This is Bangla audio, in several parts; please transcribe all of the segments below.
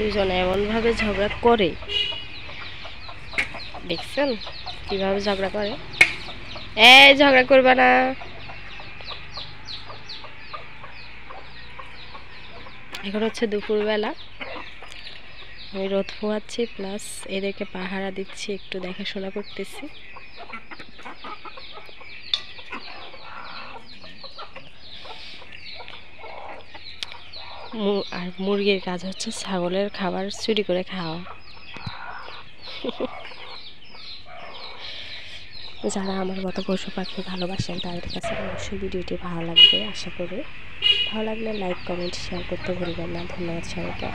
দুজন এমনভাবে ঝগড়া করে দেখছেন কীভাবে ঝগড়া করে এই ঝগড়া করবে না এখন হচ্ছে দুপুরবেলা আমি রোদ ফোয়াচ্ছি প্লাস এদেরকে পাহারা দিচ্ছি একটু দেখাশোনা করতেছি আর মুরগির কাজ হচ্ছে ছাগলের খাবার চুরি করে খাওয়া যারা আমার মতো পশু পাখি ভালোবাসেন তাদের কাছে অবশ্যই ভিডিওটি ভালো লাগবে আশা করি ভালো লাগলে লাইক কমেন্ট শেয়ার করতে ভুলবেন না ধন্যবাদ সবাইকে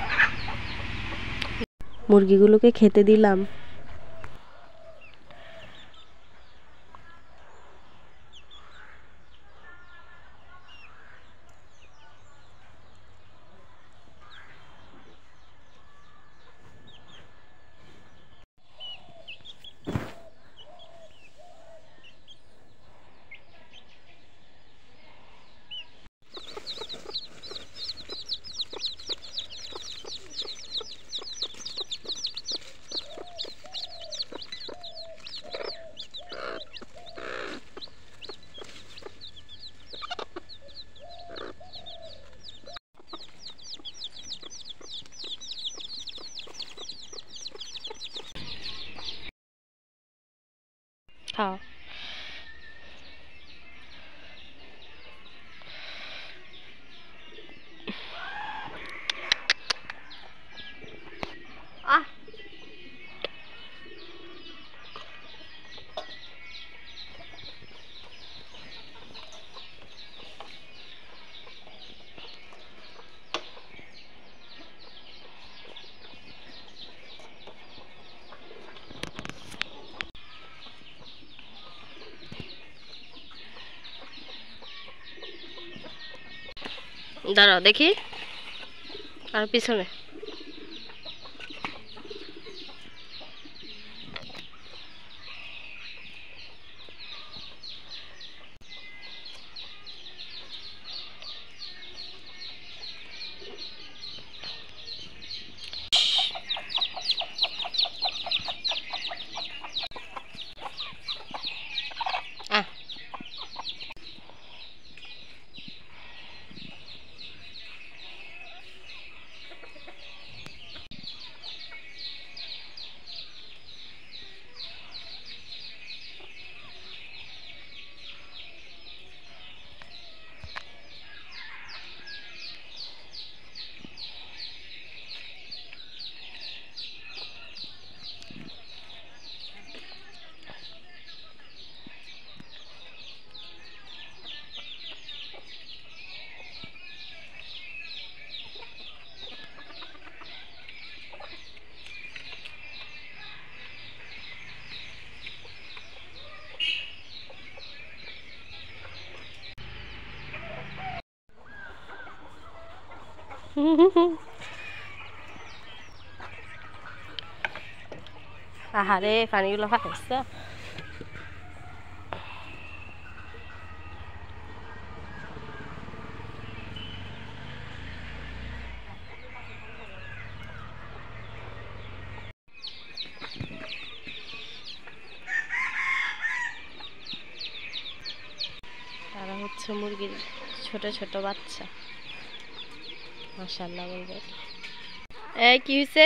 মুরগিগুলোকে খেতে দিলাম 好。দাঁড়াও দেখি আর পিছনে আহারে পানিগুলো ফাটাইছ তারা হচ্ছে মুরগির ছোট ছোট বাচ্চা মাসাল্লাহ বলবেন এই কি হয়েছে